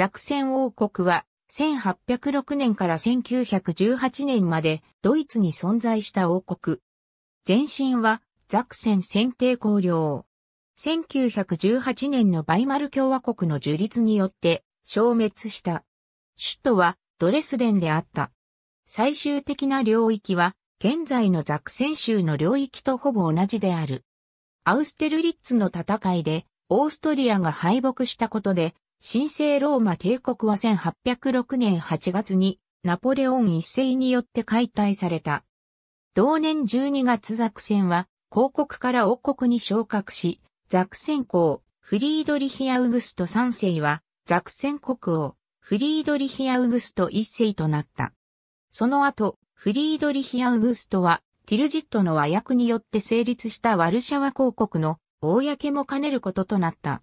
ザクセン王国は1806年から1918年までドイツに存在した王国。前身はザクセン選定公領。1918年のバイマル共和国の樹立によって消滅した。首都はドレスデンであった。最終的な領域は現在のザクセン州の領域とほぼ同じである。アウステルリッツの戦いでオーストリアが敗北したことで神聖ローマ帝国は1806年8月にナポレオン一世によって解体された。同年12月ザクセンは広国から王国に昇格し、ザクセン公、フリードリヒ・アウグスト三世はザクセン国王、フリードリヒ・アウグスト一世となった。その後、フリードリヒ・アウグストはティルジットの和訳によって成立したワルシャワ公国の公も兼ねることとなった。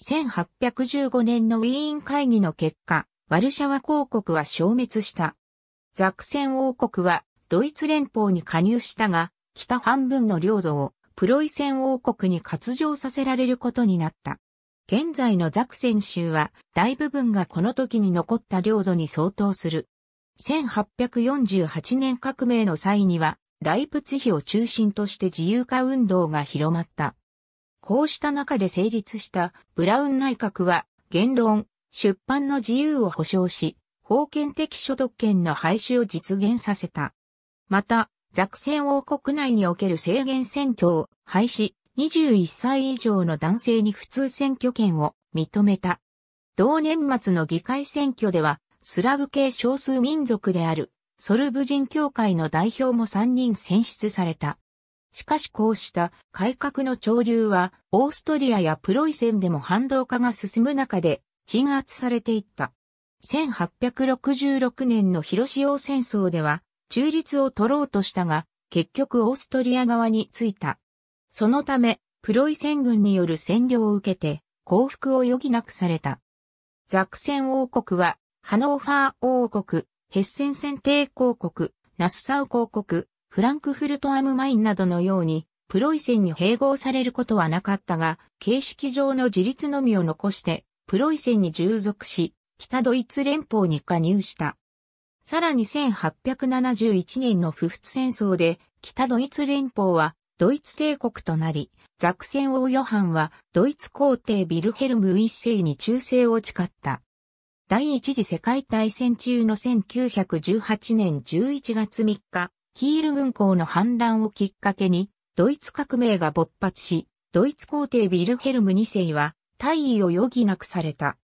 1815年のウィーン会議の結果、ワルシャワ公国は消滅した。ザクセン王国はドイツ連邦に加入したが、北半分の領土をプロイセン王国に割譲させられることになった。現在のザクセン州は大部分がこの時に残った領土に相当する。1848年革命の際には、ライプツヒを中心として自由化運動が広まった。こうした中で成立したブラウン内閣は言論、出版の自由を保障し、封建的所得権の廃止を実現させた。また、ザクセン王国内における制限選挙を廃止、21歳以上の男性に普通選挙権を認めた。同年末の議会選挙では、スラブ系少数民族である、ソルブ人協会の代表も3人選出された。しかしこうした改革の潮流は、オーストリアやプロイセンでも反動化が進む中で鎮圧されていった。1866年の広潮戦争では、中立を取ろうとしたが、結局オーストリア側に着いた。そのため、プロイセン軍による占領を受けて、降伏を余儀なくされた。ザクセン王国は、ハノーファー王国、ヘッセンセン帝公国、ナスサウ公国、フランクフルトアムマインなどのように、プロイセンに併合されることはなかったが、形式上の自立のみを残して、プロイセンに従属し、北ドイツ連邦に加入した。さらに1871年の不仏戦争で、北ドイツ連邦はドイツ帝国となり、ザクセン王ヨハンはドイツ皇帝ビルヘルム一世に忠誠を誓った。第一次世界大戦中の1918年11月3日、キール軍港の反乱をきっかけに、ドイツ革命が勃発し、ドイツ皇帝ビルヘルム2世は退位を余儀なくされた。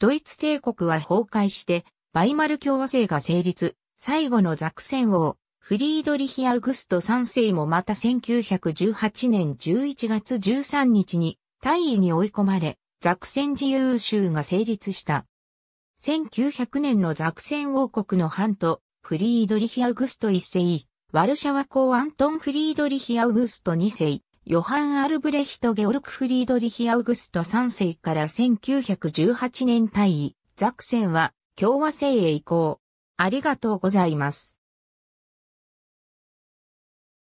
ドイツ帝国は崩壊して、バイマル共和制が成立、最後のザクセン王、フリードリヒ・アウグスト3世もまた1918年11月13日に退位に追い込まれ、ザクセン自由州が成立した。1900年のザクセン王国の反とフリードリヒ・アウグスト一世、ワルシャワ公アントン・フリードリヒ・アウグスト二世、ヨハン・アルブレヒト・ゲオルク・フリードリヒ・アウグスト三世から1918年退位、ザクセンは共和制へ移行。ありがとうございます。